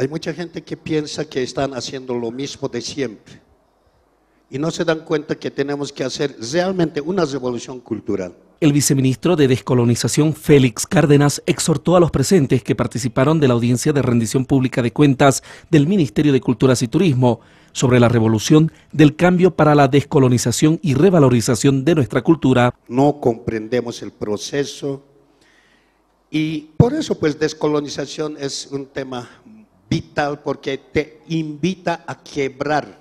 Hay mucha gente que piensa que están haciendo lo mismo de siempre y no se dan cuenta que tenemos que hacer realmente una revolución cultural. El viceministro de Descolonización, Félix Cárdenas, exhortó a los presentes que participaron de la audiencia de rendición pública de cuentas del Ministerio de Culturas y Turismo sobre la revolución del cambio para la descolonización y revalorización de nuestra cultura. No comprendemos el proceso y por eso pues descolonización es un tema porque te invita a quebrar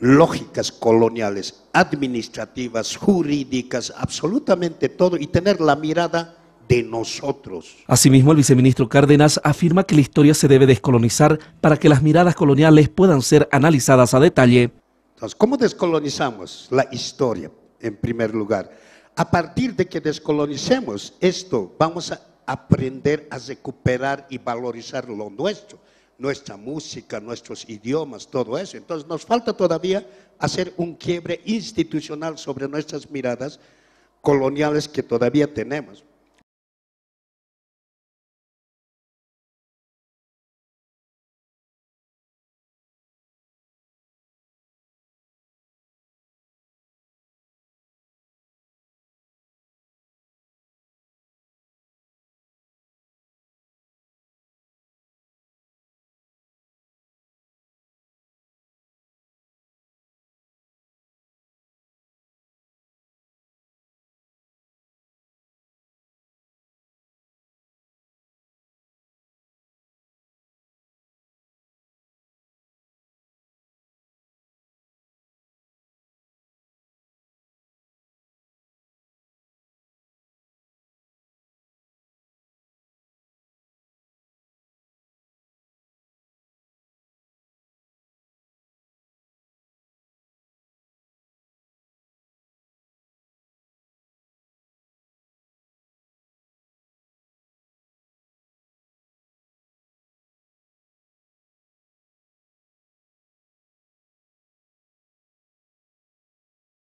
lógicas coloniales, administrativas, jurídicas, absolutamente todo, y tener la mirada de nosotros. Asimismo, el viceministro Cárdenas afirma que la historia se debe descolonizar para que las miradas coloniales puedan ser analizadas a detalle. Entonces, ¿cómo descolonizamos la historia, en primer lugar? A partir de que descolonicemos esto, vamos a aprender a recuperar y valorizar lo nuestro nuestra música, nuestros idiomas, todo eso. Entonces nos falta todavía hacer un quiebre institucional sobre nuestras miradas coloniales que todavía tenemos.